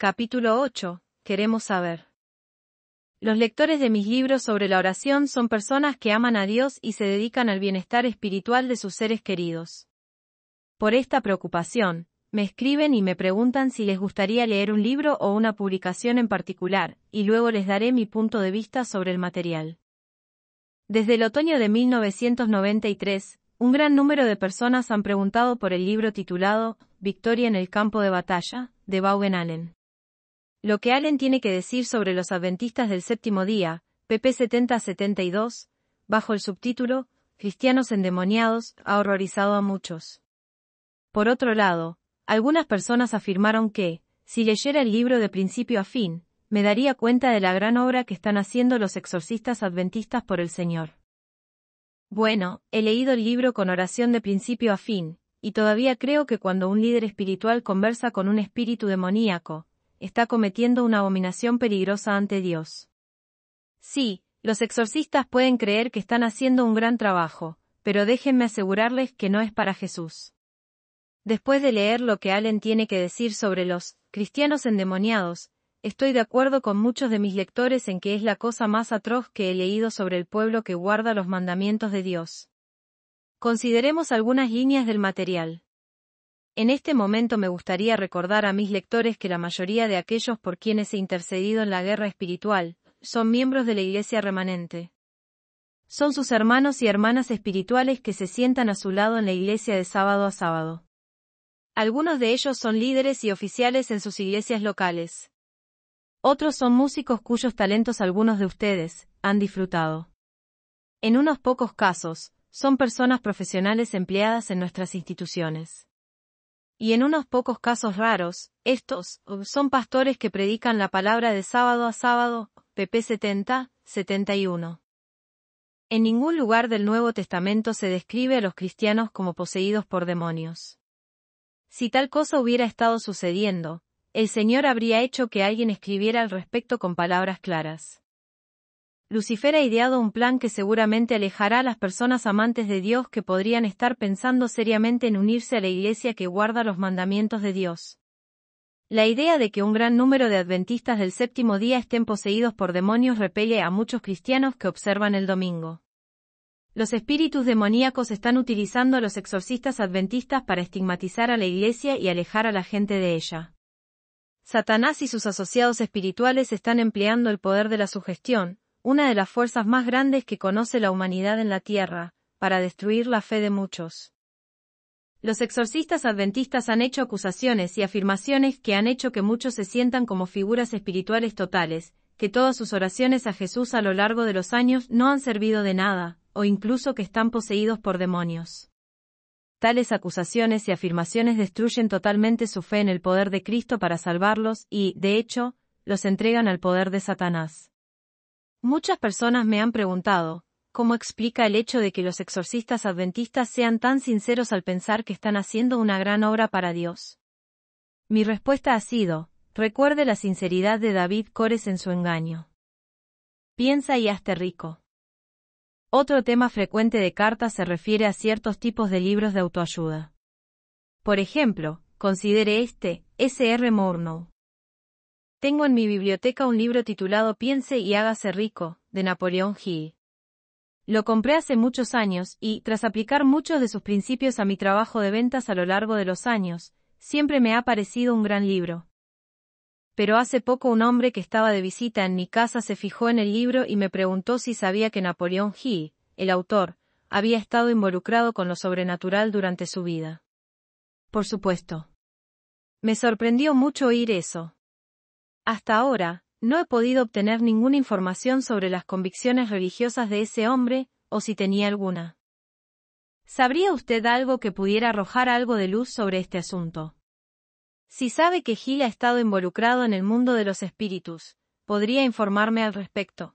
Capítulo 8. Queremos saber. Los lectores de mis libros sobre la oración son personas que aman a Dios y se dedican al bienestar espiritual de sus seres queridos. Por esta preocupación, me escriben y me preguntan si les gustaría leer un libro o una publicación en particular, y luego les daré mi punto de vista sobre el material. Desde el otoño de 1993, un gran número de personas han preguntado por el libro titulado Victoria en el campo de batalla, de Baugen Allen. Lo que Allen tiene que decir sobre los adventistas del séptimo día, pp 70-72, bajo el subtítulo, Cristianos endemoniados, ha horrorizado a muchos. Por otro lado, algunas personas afirmaron que, si leyera el libro de principio a fin, me daría cuenta de la gran obra que están haciendo los exorcistas adventistas por el Señor. Bueno, he leído el libro con oración de principio a fin, y todavía creo que cuando un líder espiritual conversa con un espíritu demoníaco, está cometiendo una abominación peligrosa ante Dios. Sí, los exorcistas pueden creer que están haciendo un gran trabajo, pero déjenme asegurarles que no es para Jesús. Después de leer lo que Allen tiene que decir sobre los cristianos endemoniados, estoy de acuerdo con muchos de mis lectores en que es la cosa más atroz que he leído sobre el pueblo que guarda los mandamientos de Dios. Consideremos algunas líneas del material. En este momento me gustaría recordar a mis lectores que la mayoría de aquellos por quienes he intercedido en la guerra espiritual, son miembros de la Iglesia remanente. Son sus hermanos y hermanas espirituales que se sientan a su lado en la Iglesia de sábado a sábado. Algunos de ellos son líderes y oficiales en sus iglesias locales. Otros son músicos cuyos talentos algunos de ustedes han disfrutado. En unos pocos casos, son personas profesionales empleadas en nuestras instituciones y en unos pocos casos raros, estos uh, son pastores que predican la palabra de sábado a sábado, pp 70, 71. En ningún lugar del Nuevo Testamento se describe a los cristianos como poseídos por demonios. Si tal cosa hubiera estado sucediendo, el Señor habría hecho que alguien escribiera al respecto con palabras claras. Lucifer ha ideado un plan que seguramente alejará a las personas amantes de Dios que podrían estar pensando seriamente en unirse a la iglesia que guarda los mandamientos de Dios. La idea de que un gran número de adventistas del séptimo día estén poseídos por demonios repele a muchos cristianos que observan el domingo. Los espíritus demoníacos están utilizando a los exorcistas adventistas para estigmatizar a la iglesia y alejar a la gente de ella. Satanás y sus asociados espirituales están empleando el poder de la sugestión, una de las fuerzas más grandes que conoce la humanidad en la Tierra, para destruir la fe de muchos. Los exorcistas adventistas han hecho acusaciones y afirmaciones que han hecho que muchos se sientan como figuras espirituales totales, que todas sus oraciones a Jesús a lo largo de los años no han servido de nada, o incluso que están poseídos por demonios. Tales acusaciones y afirmaciones destruyen totalmente su fe en el poder de Cristo para salvarlos y, de hecho, los entregan al poder de Satanás. Muchas personas me han preguntado, ¿cómo explica el hecho de que los exorcistas adventistas sean tan sinceros al pensar que están haciendo una gran obra para Dios? Mi respuesta ha sido, recuerde la sinceridad de David Cores en su engaño. Piensa y hazte rico. Otro tema frecuente de cartas se refiere a ciertos tipos de libros de autoayuda. Por ejemplo, considere este, S.R. Morno. Tengo en mi biblioteca un libro titulado Piense y hágase rico, de Napoleón Hill. Lo compré hace muchos años y, tras aplicar muchos de sus principios a mi trabajo de ventas a lo largo de los años, siempre me ha parecido un gran libro. Pero hace poco un hombre que estaba de visita en mi casa se fijó en el libro y me preguntó si sabía que Napoleón Hill, el autor, había estado involucrado con lo sobrenatural durante su vida. Por supuesto. Me sorprendió mucho oír eso, hasta ahora, no he podido obtener ninguna información sobre las convicciones religiosas de ese hombre, o si tenía alguna. ¿Sabría usted algo que pudiera arrojar algo de luz sobre este asunto? Si sabe que Gil ha estado involucrado en el mundo de los espíritus, podría informarme al respecto.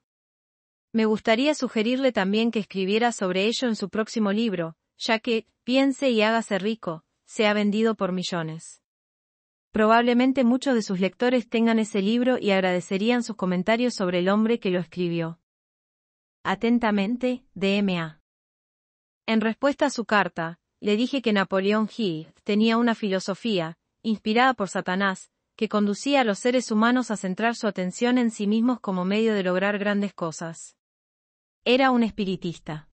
Me gustaría sugerirle también que escribiera sobre ello en su próximo libro, ya que, piense y hágase rico, se ha vendido por millones. Probablemente muchos de sus lectores tengan ese libro y agradecerían sus comentarios sobre el hombre que lo escribió. Atentamente, DMA. En respuesta a su carta, le dije que Napoleón Hill tenía una filosofía, inspirada por Satanás, que conducía a los seres humanos a centrar su atención en sí mismos como medio de lograr grandes cosas. Era un espiritista.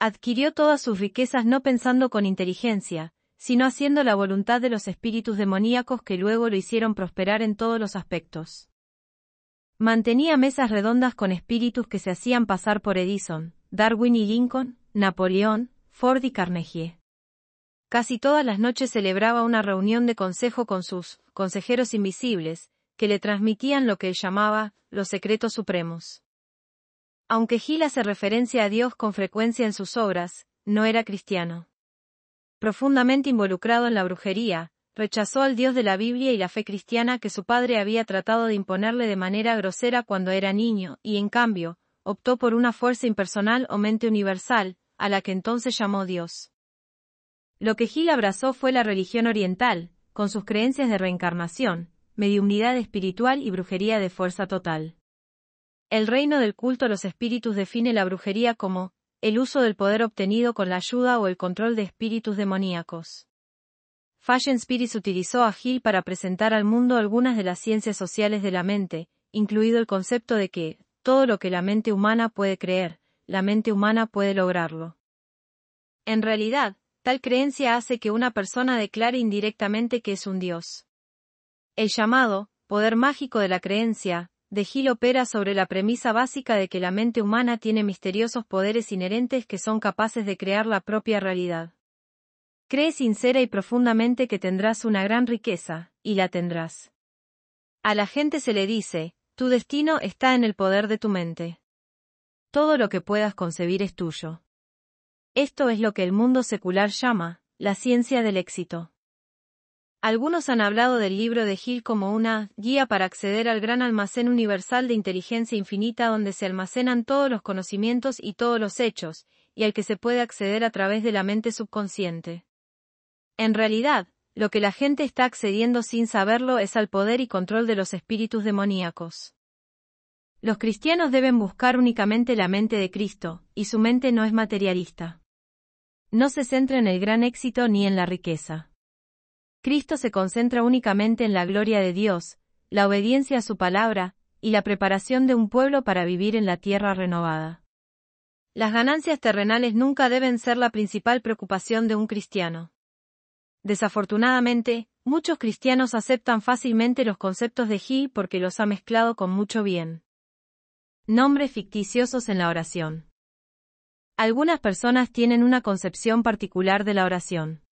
Adquirió todas sus riquezas no pensando con inteligencia, sino haciendo la voluntad de los espíritus demoníacos que luego lo hicieron prosperar en todos los aspectos. Mantenía mesas redondas con espíritus que se hacían pasar por Edison, Darwin y Lincoln, Napoleón, Ford y Carnegie. Casi todas las noches celebraba una reunión de consejo con sus consejeros invisibles, que le transmitían lo que él llamaba los secretos supremos. Aunque Gila hace referencia a Dios con frecuencia en sus obras, no era cristiano. Profundamente involucrado en la brujería, rechazó al Dios de la Biblia y la fe cristiana que su padre había tratado de imponerle de manera grosera cuando era niño, y en cambio, optó por una fuerza impersonal o mente universal, a la que entonces llamó Dios. Lo que Gil abrazó fue la religión oriental, con sus creencias de reencarnación, mediunidad espiritual y brujería de fuerza total. El reino del culto a los espíritus define la brujería como el uso del poder obtenido con la ayuda o el control de espíritus demoníacos. Fashion Spirits utilizó a Hill para presentar al mundo algunas de las ciencias sociales de la mente, incluido el concepto de que, todo lo que la mente humana puede creer, la mente humana puede lograrlo. En realidad, tal creencia hace que una persona declare indirectamente que es un dios. El llamado, poder mágico de la creencia, de Gil opera sobre la premisa básica de que la mente humana tiene misteriosos poderes inherentes que son capaces de crear la propia realidad. Cree sincera y profundamente que tendrás una gran riqueza, y la tendrás. A la gente se le dice, tu destino está en el poder de tu mente. Todo lo que puedas concebir es tuyo. Esto es lo que el mundo secular llama, la ciencia del éxito. Algunos han hablado del libro de Gil como una guía para acceder al gran almacén universal de inteligencia infinita donde se almacenan todos los conocimientos y todos los hechos, y al que se puede acceder a través de la mente subconsciente. En realidad, lo que la gente está accediendo sin saberlo es al poder y control de los espíritus demoníacos. Los cristianos deben buscar únicamente la mente de Cristo, y su mente no es materialista. No se centra en el gran éxito ni en la riqueza. Cristo se concentra únicamente en la gloria de Dios, la obediencia a su palabra, y la preparación de un pueblo para vivir en la tierra renovada. Las ganancias terrenales nunca deben ser la principal preocupación de un cristiano. Desafortunadamente, muchos cristianos aceptan fácilmente los conceptos de He porque los ha mezclado con mucho bien. Nombres ficticiosos en la oración. Algunas personas tienen una concepción particular de la oración.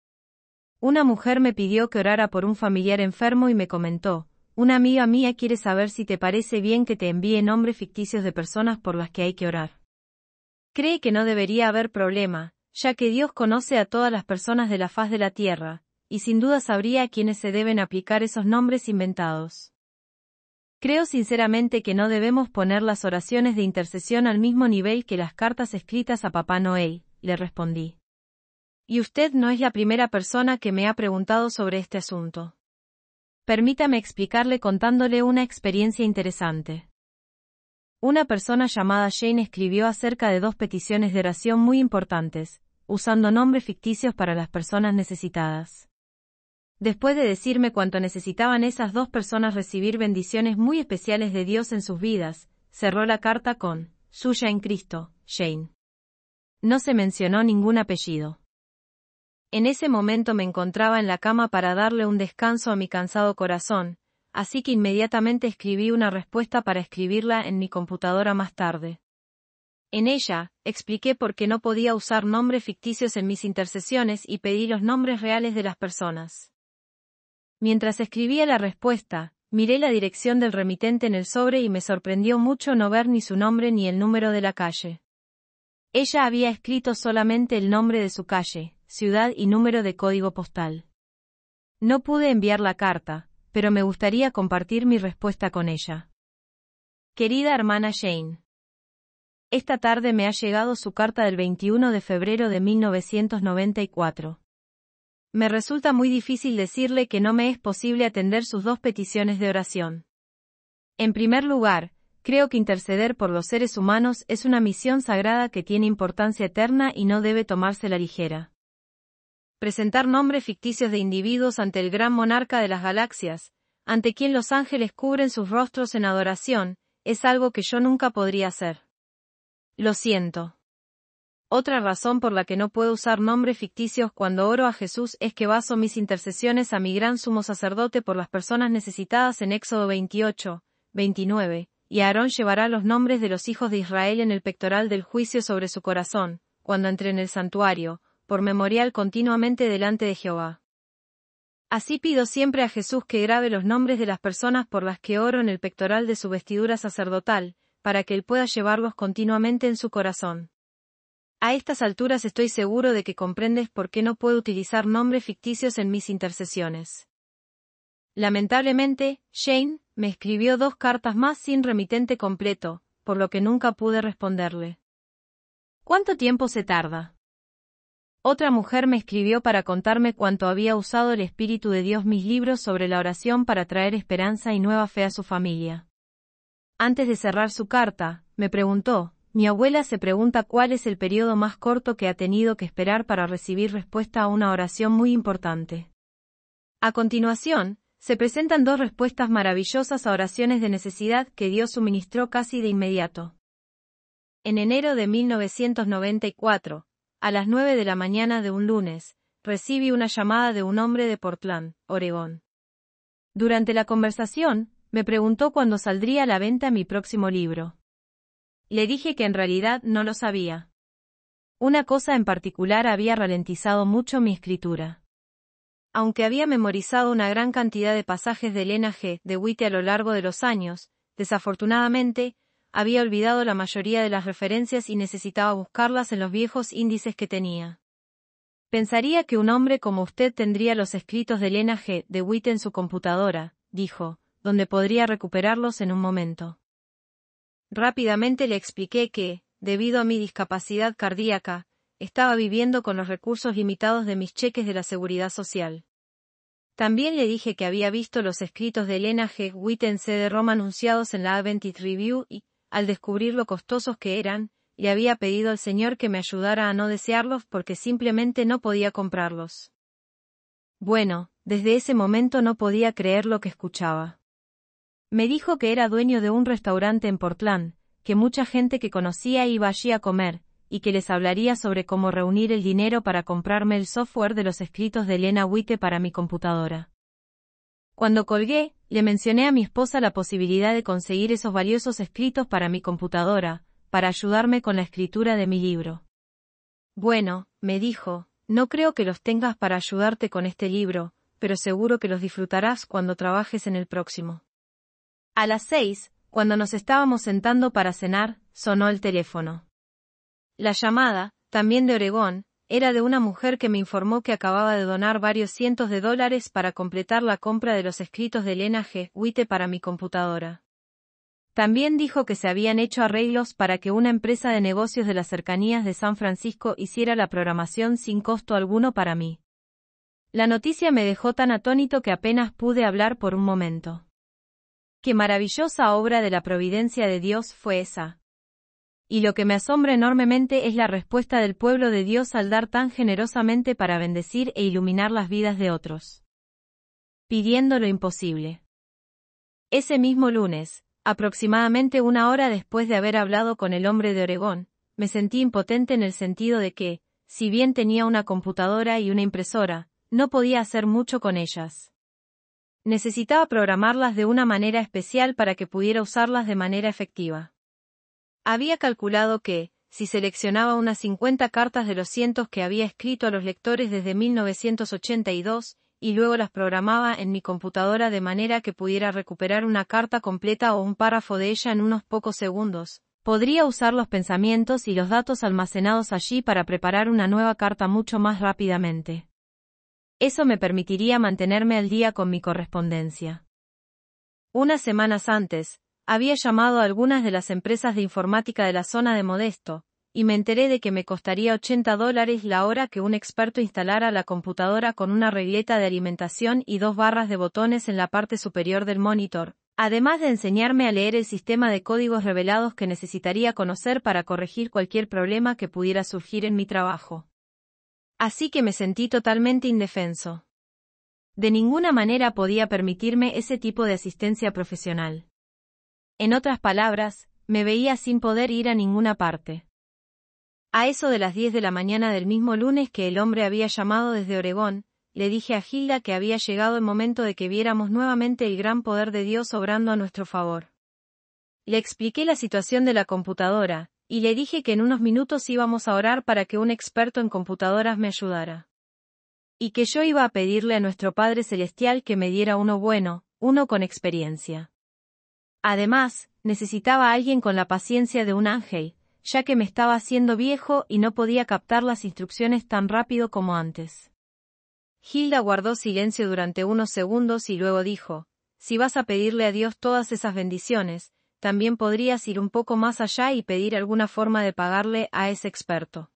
Una mujer me pidió que orara por un familiar enfermo y me comentó, una amiga mía quiere saber si te parece bien que te envíe nombres ficticios de personas por las que hay que orar. Cree que no debería haber problema, ya que Dios conoce a todas las personas de la faz de la tierra, y sin duda sabría a quienes se deben aplicar esos nombres inventados. Creo sinceramente que no debemos poner las oraciones de intercesión al mismo nivel que las cartas escritas a Papá Noel, le respondí. Y usted no es la primera persona que me ha preguntado sobre este asunto. Permítame explicarle contándole una experiencia interesante. Una persona llamada Jane escribió acerca de dos peticiones de oración muy importantes, usando nombres ficticios para las personas necesitadas. Después de decirme cuánto necesitaban esas dos personas recibir bendiciones muy especiales de Dios en sus vidas, cerró la carta con, Suya en Cristo, Jane. No se mencionó ningún apellido. En ese momento me encontraba en la cama para darle un descanso a mi cansado corazón, así que inmediatamente escribí una respuesta para escribirla en mi computadora más tarde. En ella, expliqué por qué no podía usar nombres ficticios en mis intercesiones y pedí los nombres reales de las personas. Mientras escribía la respuesta, miré la dirección del remitente en el sobre y me sorprendió mucho no ver ni su nombre ni el número de la calle. Ella había escrito solamente el nombre de su calle, ciudad y número de código postal. No pude enviar la carta, pero me gustaría compartir mi respuesta con ella. Querida hermana Jane. Esta tarde me ha llegado su carta del 21 de febrero de 1994. Me resulta muy difícil decirle que no me es posible atender sus dos peticiones de oración. En primer lugar, Creo que interceder por los seres humanos es una misión sagrada que tiene importancia eterna y no debe tomarse la ligera. Presentar nombres ficticios de individuos ante el gran monarca de las galaxias, ante quien los ángeles cubren sus rostros en adoración, es algo que yo nunca podría hacer. Lo siento. Otra razón por la que no puedo usar nombres ficticios cuando oro a Jesús es que baso mis intercesiones a mi gran sumo sacerdote por las personas necesitadas en Éxodo 28, 29, y Aarón llevará los nombres de los hijos de Israel en el pectoral del juicio sobre su corazón, cuando entre en el santuario, por memorial continuamente delante de Jehová. Así pido siempre a Jesús que grabe los nombres de las personas por las que oro en el pectoral de su vestidura sacerdotal, para que él pueda llevarlos continuamente en su corazón. A estas alturas estoy seguro de que comprendes por qué no puedo utilizar nombres ficticios en mis intercesiones. Lamentablemente, Shane, me escribió dos cartas más sin remitente completo, por lo que nunca pude responderle. ¿Cuánto tiempo se tarda? Otra mujer me escribió para contarme cuánto había usado el Espíritu de Dios mis libros sobre la oración para traer esperanza y nueva fe a su familia. Antes de cerrar su carta, me preguntó, mi abuela se pregunta cuál es el periodo más corto que ha tenido que esperar para recibir respuesta a una oración muy importante. A continuación, se presentan dos respuestas maravillosas a oraciones de necesidad que Dios suministró casi de inmediato. En enero de 1994, a las nueve de la mañana de un lunes, recibí una llamada de un hombre de Portland, Oregón. Durante la conversación, me preguntó cuándo saldría a la venta mi próximo libro. Le dije que en realidad no lo sabía. Una cosa en particular había ralentizado mucho mi escritura aunque había memorizado una gran cantidad de pasajes de Elena G. de Witte a lo largo de los años, desafortunadamente, había olvidado la mayoría de las referencias y necesitaba buscarlas en los viejos índices que tenía. Pensaría que un hombre como usted tendría los escritos de Elena G. de Witte en su computadora, dijo, donde podría recuperarlos en un momento. Rápidamente le expliqué que, debido a mi discapacidad cardíaca, estaba viviendo con los recursos limitados de mis cheques de la seguridad social. También le dije que había visto los escritos de Elena G. Witten de Roma anunciados en la Adventist Review y, al descubrir lo costosos que eran, le había pedido al Señor que me ayudara a no desearlos porque simplemente no podía comprarlos. Bueno, desde ese momento no podía creer lo que escuchaba. Me dijo que era dueño de un restaurante en Portland, que mucha gente que conocía iba allí a comer, y que les hablaría sobre cómo reunir el dinero para comprarme el software de los escritos de Elena Witte para mi computadora. Cuando colgué, le mencioné a mi esposa la posibilidad de conseguir esos valiosos escritos para mi computadora, para ayudarme con la escritura de mi libro. Bueno, me dijo, no creo que los tengas para ayudarte con este libro, pero seguro que los disfrutarás cuando trabajes en el próximo. A las seis, cuando nos estábamos sentando para cenar, sonó el teléfono. La llamada, también de Oregón, era de una mujer que me informó que acababa de donar varios cientos de dólares para completar la compra de los escritos de Elena G. Witte para mi computadora. También dijo que se habían hecho arreglos para que una empresa de negocios de las cercanías de San Francisco hiciera la programación sin costo alguno para mí. La noticia me dejó tan atónito que apenas pude hablar por un momento. Qué maravillosa obra de la providencia de Dios fue esa y lo que me asombra enormemente es la respuesta del pueblo de Dios al dar tan generosamente para bendecir e iluminar las vidas de otros. Pidiendo lo imposible. Ese mismo lunes, aproximadamente una hora después de haber hablado con el hombre de Oregón, me sentí impotente en el sentido de que, si bien tenía una computadora y una impresora, no podía hacer mucho con ellas. Necesitaba programarlas de una manera especial para que pudiera usarlas de manera efectiva. Había calculado que, si seleccionaba unas 50 cartas de los cientos que había escrito a los lectores desde 1982, y luego las programaba en mi computadora de manera que pudiera recuperar una carta completa o un párrafo de ella en unos pocos segundos, podría usar los pensamientos y los datos almacenados allí para preparar una nueva carta mucho más rápidamente. Eso me permitiría mantenerme al día con mi correspondencia. Unas semanas antes, había llamado a algunas de las empresas de informática de la zona de Modesto, y me enteré de que me costaría 80 dólares la hora que un experto instalara la computadora con una regleta de alimentación y dos barras de botones en la parte superior del monitor, además de enseñarme a leer el sistema de códigos revelados que necesitaría conocer para corregir cualquier problema que pudiera surgir en mi trabajo. Así que me sentí totalmente indefenso. De ninguna manera podía permitirme ese tipo de asistencia profesional. En otras palabras, me veía sin poder ir a ninguna parte. A eso de las 10 de la mañana del mismo lunes que el hombre había llamado desde Oregón, le dije a Gilda que había llegado el momento de que viéramos nuevamente el gran poder de Dios obrando a nuestro favor. Le expliqué la situación de la computadora, y le dije que en unos minutos íbamos a orar para que un experto en computadoras me ayudara. Y que yo iba a pedirle a nuestro Padre Celestial que me diera uno bueno, uno con experiencia. Además, necesitaba a alguien con la paciencia de un ángel, ya que me estaba haciendo viejo y no podía captar las instrucciones tan rápido como antes. Hilda guardó silencio durante unos segundos y luego dijo, Si vas a pedirle a Dios todas esas bendiciones, también podrías ir un poco más allá y pedir alguna forma de pagarle a ese experto.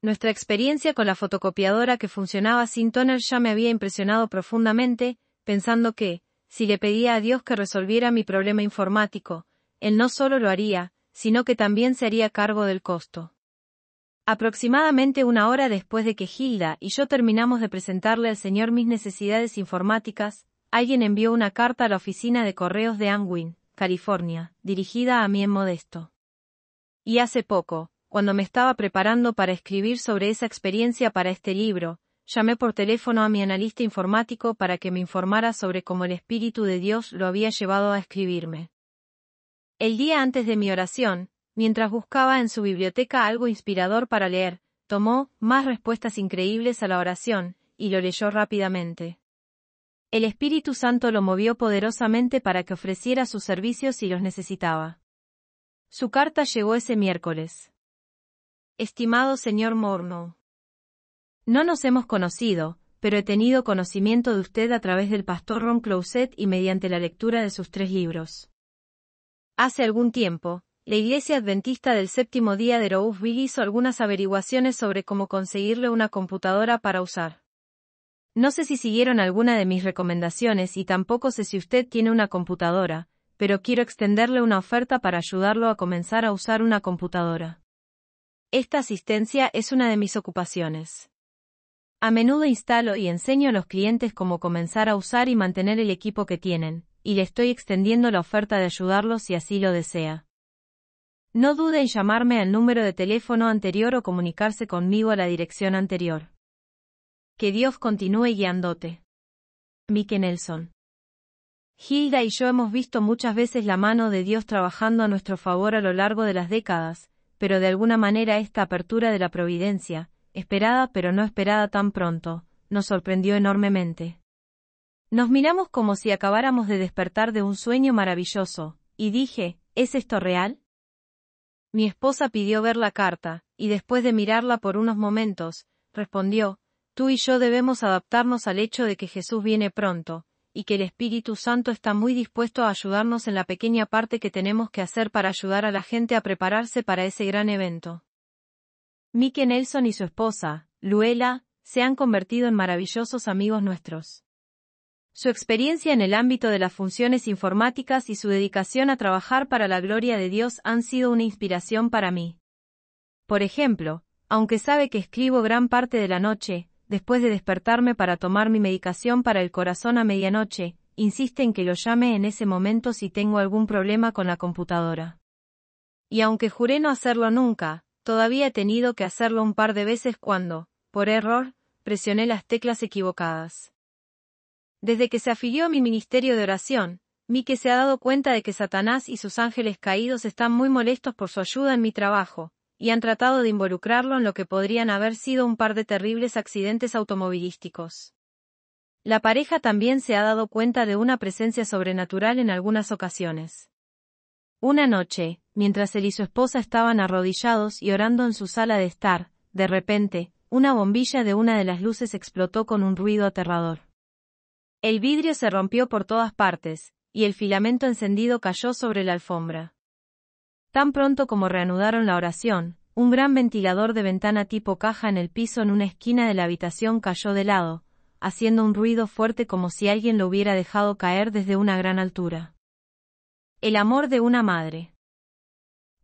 Nuestra experiencia con la fotocopiadora que funcionaba sin tóner ya me había impresionado profundamente, pensando que, si le pedía a Dios que resolviera mi problema informático, Él no solo lo haría, sino que también se haría cargo del costo. Aproximadamente una hora después de que Gilda y yo terminamos de presentarle al señor mis necesidades informáticas, alguien envió una carta a la oficina de correos de Anguin, California, dirigida a mí en Modesto. Y hace poco, cuando me estaba preparando para escribir sobre esa experiencia para este libro, llamé por teléfono a mi analista informático para que me informara sobre cómo el Espíritu de Dios lo había llevado a escribirme. El día antes de mi oración, mientras buscaba en su biblioteca algo inspirador para leer, tomó más respuestas increíbles a la oración, y lo leyó rápidamente. El Espíritu Santo lo movió poderosamente para que ofreciera sus servicios si los necesitaba. Su carta llegó ese miércoles. Estimado señor Morno, no nos hemos conocido, pero he tenido conocimiento de usted a través del pastor Ron Clauset y mediante la lectura de sus tres libros. Hace algún tiempo, la Iglesia Adventista del Séptimo Día de Rouville hizo algunas averiguaciones sobre cómo conseguirle una computadora para usar. No sé si siguieron alguna de mis recomendaciones y tampoco sé si usted tiene una computadora, pero quiero extenderle una oferta para ayudarlo a comenzar a usar una computadora. Esta asistencia es una de mis ocupaciones. A menudo instalo y enseño a los clientes cómo comenzar a usar y mantener el equipo que tienen, y le estoy extendiendo la oferta de ayudarlos si así lo desea. No dude en llamarme al número de teléfono anterior o comunicarse conmigo a la dirección anterior. Que Dios continúe guiándote. Mike Nelson. Hilda y yo hemos visto muchas veces la mano de Dios trabajando a nuestro favor a lo largo de las décadas, pero de alguna manera esta apertura de la providencia, esperada pero no esperada tan pronto, nos sorprendió enormemente. Nos miramos como si acabáramos de despertar de un sueño maravilloso, y dije, ¿es esto real? Mi esposa pidió ver la carta, y después de mirarla por unos momentos, respondió, Tú y yo debemos adaptarnos al hecho de que Jesús viene pronto, y que el Espíritu Santo está muy dispuesto a ayudarnos en la pequeña parte que tenemos que hacer para ayudar a la gente a prepararse para ese gran evento. Mickey Nelson y su esposa, Luela, se han convertido en maravillosos amigos nuestros. Su experiencia en el ámbito de las funciones informáticas y su dedicación a trabajar para la gloria de Dios han sido una inspiración para mí. Por ejemplo, aunque sabe que escribo gran parte de la noche, después de despertarme para tomar mi medicación para el corazón a medianoche, insiste en que lo llame en ese momento si tengo algún problema con la computadora. Y aunque juré no hacerlo nunca, Todavía he tenido que hacerlo un par de veces cuando, por error, presioné las teclas equivocadas. Desde que se afilió a mi ministerio de oración, que se ha dado cuenta de que Satanás y sus ángeles caídos están muy molestos por su ayuda en mi trabajo, y han tratado de involucrarlo en lo que podrían haber sido un par de terribles accidentes automovilísticos. La pareja también se ha dado cuenta de una presencia sobrenatural en algunas ocasiones. Una noche, mientras él y su esposa estaban arrodillados y orando en su sala de estar, de repente, una bombilla de una de las luces explotó con un ruido aterrador. El vidrio se rompió por todas partes, y el filamento encendido cayó sobre la alfombra. Tan pronto como reanudaron la oración, un gran ventilador de ventana tipo caja en el piso en una esquina de la habitación cayó de lado, haciendo un ruido fuerte como si alguien lo hubiera dejado caer desde una gran altura. El amor de una madre.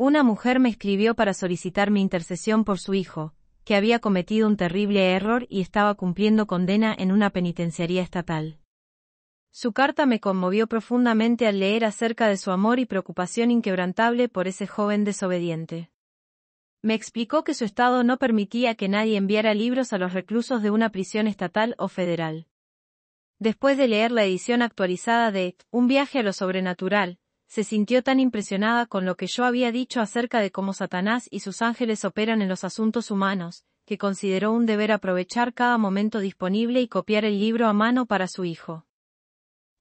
Una mujer me escribió para solicitar mi intercesión por su hijo, que había cometido un terrible error y estaba cumpliendo condena en una penitenciaría estatal. Su carta me conmovió profundamente al leer acerca de su amor y preocupación inquebrantable por ese joven desobediente. Me explicó que su estado no permitía que nadie enviara libros a los reclusos de una prisión estatal o federal. Después de leer la edición actualizada de Un viaje a lo sobrenatural, se sintió tan impresionada con lo que yo había dicho acerca de cómo Satanás y sus ángeles operan en los asuntos humanos, que consideró un deber aprovechar cada momento disponible y copiar el libro a mano para su hijo.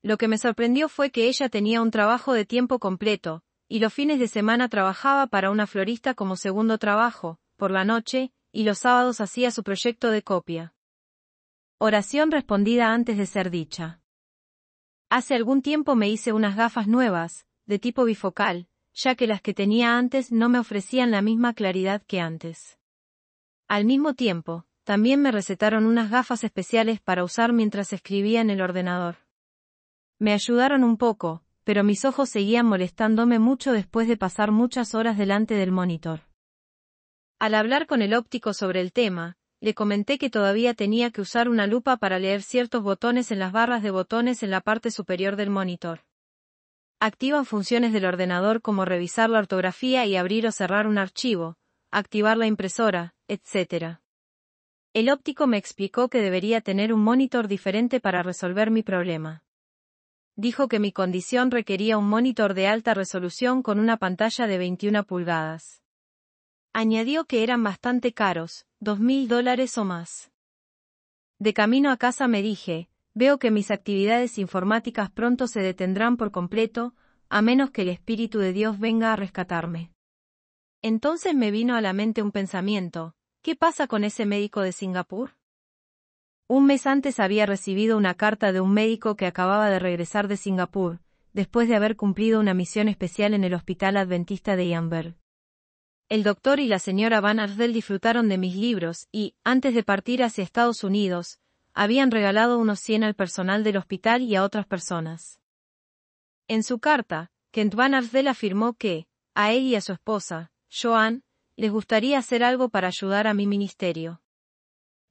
Lo que me sorprendió fue que ella tenía un trabajo de tiempo completo, y los fines de semana trabajaba para una florista como segundo trabajo, por la noche, y los sábados hacía su proyecto de copia. Oración respondida antes de ser dicha. Hace algún tiempo me hice unas gafas nuevas, de tipo bifocal, ya que las que tenía antes no me ofrecían la misma claridad que antes. Al mismo tiempo, también me recetaron unas gafas especiales para usar mientras escribía en el ordenador. Me ayudaron un poco, pero mis ojos seguían molestándome mucho después de pasar muchas horas delante del monitor. Al hablar con el óptico sobre el tema, le comenté que todavía tenía que usar una lupa para leer ciertos botones en las barras de botones en la parte superior del monitor. Activan funciones del ordenador como revisar la ortografía y abrir o cerrar un archivo, activar la impresora, etc. El óptico me explicó que debería tener un monitor diferente para resolver mi problema. Dijo que mi condición requería un monitor de alta resolución con una pantalla de 21 pulgadas. Añadió que eran bastante caros, 2000 mil dólares o más. De camino a casa me dije, Veo que mis actividades informáticas pronto se detendrán por completo, a menos que el Espíritu de Dios venga a rescatarme. Entonces me vino a la mente un pensamiento, ¿qué pasa con ese médico de Singapur? Un mes antes había recibido una carta de un médico que acababa de regresar de Singapur, después de haber cumplido una misión especial en el Hospital Adventista de Yamberg. El doctor y la señora Van Arsdell disfrutaron de mis libros y, antes de partir hacia Estados Unidos, habían regalado unos 100 al personal del hospital y a otras personas. En su carta, Kent Van afirmó que, a él y a su esposa, Joan, les gustaría hacer algo para ayudar a mi ministerio.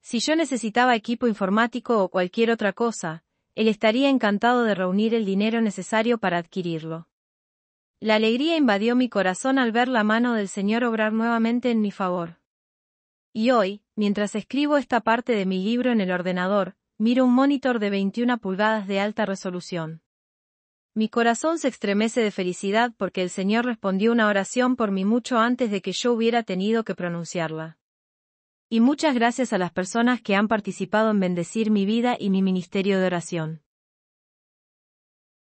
Si yo necesitaba equipo informático o cualquier otra cosa, él estaría encantado de reunir el dinero necesario para adquirirlo. La alegría invadió mi corazón al ver la mano del Señor obrar nuevamente en mi favor. Y hoy, Mientras escribo esta parte de mi libro en el ordenador, miro un monitor de 21 pulgadas de alta resolución. Mi corazón se estremece de felicidad porque el Señor respondió una oración por mí mucho antes de que yo hubiera tenido que pronunciarla. Y muchas gracias a las personas que han participado en bendecir mi vida y mi ministerio de oración.